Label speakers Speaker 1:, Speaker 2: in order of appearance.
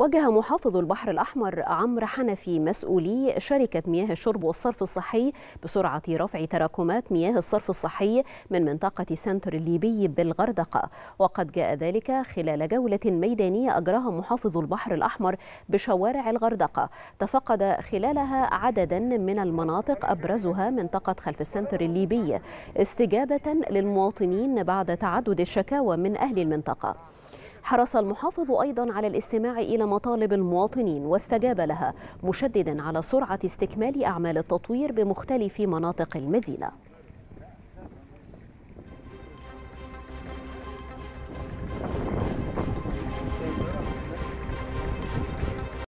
Speaker 1: وجه محافظ البحر الأحمر عمرو حنفي مسؤولي شركة مياه الشرب والصرف الصحي بسرعة رفع تراكمات مياه الصرف الصحي من منطقة سنتر الليبي بالغردقة وقد جاء ذلك خلال جولة ميدانية أجراها محافظ البحر الأحمر بشوارع الغردقة تفقد خلالها عددا من المناطق أبرزها منطقة خلف السنتر الليبي استجابة للمواطنين بعد تعدد الشكاوى من أهل المنطقة حرص المحافظ أيضا على الاستماع إلى مطالب المواطنين واستجاب لها مشددا على سرعة استكمال أعمال التطوير بمختلف مناطق المدينة